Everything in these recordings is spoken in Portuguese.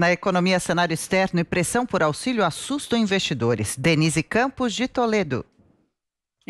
Na economia, cenário externo e pressão por auxílio assustam investidores. Denise Campos de Toledo.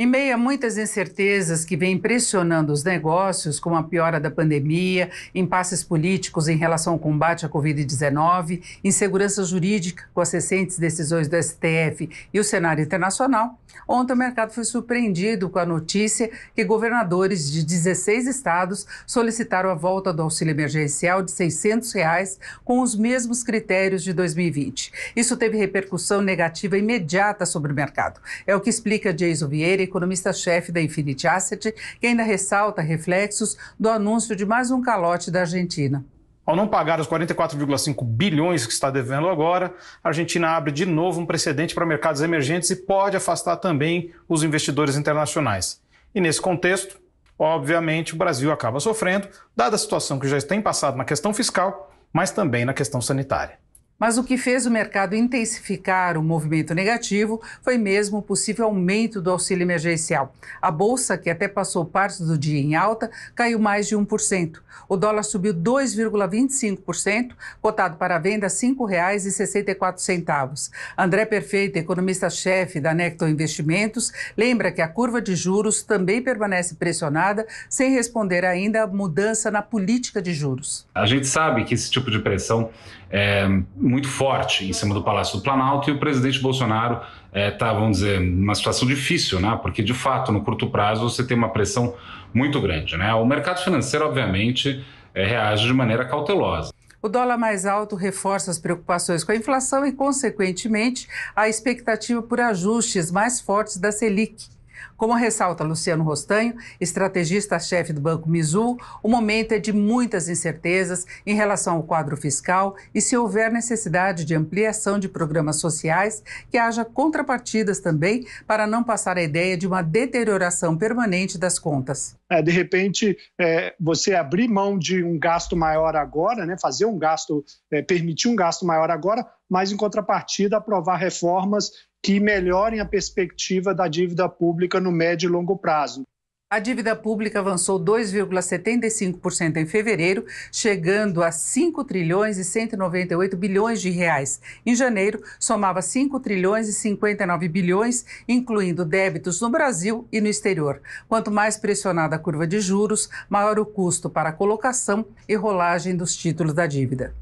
Em meio a muitas incertezas que vêm pressionando os negócios, como a piora da pandemia, impasses políticos em relação ao combate à Covid-19, insegurança jurídica com as recentes decisões do STF e o cenário internacional, ontem o mercado foi surpreendido com a notícia que governadores de 16 estados solicitaram a volta do auxílio emergencial de R$ 600 reais, com os mesmos critérios de 2020. Isso teve repercussão negativa imediata sobre o mercado. É o que explica Jason Vieira economista-chefe da Infinity Asset, que ainda ressalta reflexos do anúncio de mais um calote da Argentina. Ao não pagar os 44,5 bilhões que está devendo agora, a Argentina abre de novo um precedente para mercados emergentes e pode afastar também os investidores internacionais. E nesse contexto, obviamente, o Brasil acaba sofrendo, dada a situação que já tem passado na questão fiscal, mas também na questão sanitária. Mas o que fez o mercado intensificar o movimento negativo foi mesmo o possível aumento do auxílio emergencial. A bolsa, que até passou parte do dia em alta, caiu mais de 1%. O dólar subiu 2,25%, cotado para venda R$ 5,64. André Perfeito, economista-chefe da Necton Investimentos, lembra que a curva de juros também permanece pressionada, sem responder ainda à mudança na política de juros. A gente sabe que esse tipo de pressão é muito forte em cima do Palácio do Planalto e o presidente Bolsonaro está, eh, é, vamos dizer, numa situação difícil, né? porque de fato, no curto prazo, você tem uma pressão muito grande. Né? O mercado financeiro, obviamente, é, reage de maneira cautelosa. O dólar mais alto reforça as preocupações com a inflação e, consequentemente, a expectativa por ajustes mais fortes da Selic. Como ressalta Luciano Rostanho, estrategista-chefe do Banco Mizu, o momento é de muitas incertezas em relação ao quadro fiscal e se houver necessidade de ampliação de programas sociais, que haja contrapartidas também para não passar a ideia de uma deterioração permanente das contas. É, de repente, é, você abrir mão de um gasto maior agora, né, fazer um gasto, é, permitir um gasto maior agora, mas em contrapartida aprovar reformas que melhorem a perspectiva da dívida pública no médio e longo prazo. A dívida pública avançou 2,75% em fevereiro, chegando a 5 trilhões e 198 bilhões de reais. Em janeiro, somava 5 trilhões e 59 bilhões, incluindo débitos no Brasil e no exterior. Quanto mais pressionada a curva de juros, maior o custo para a colocação e rolagem dos títulos da dívida.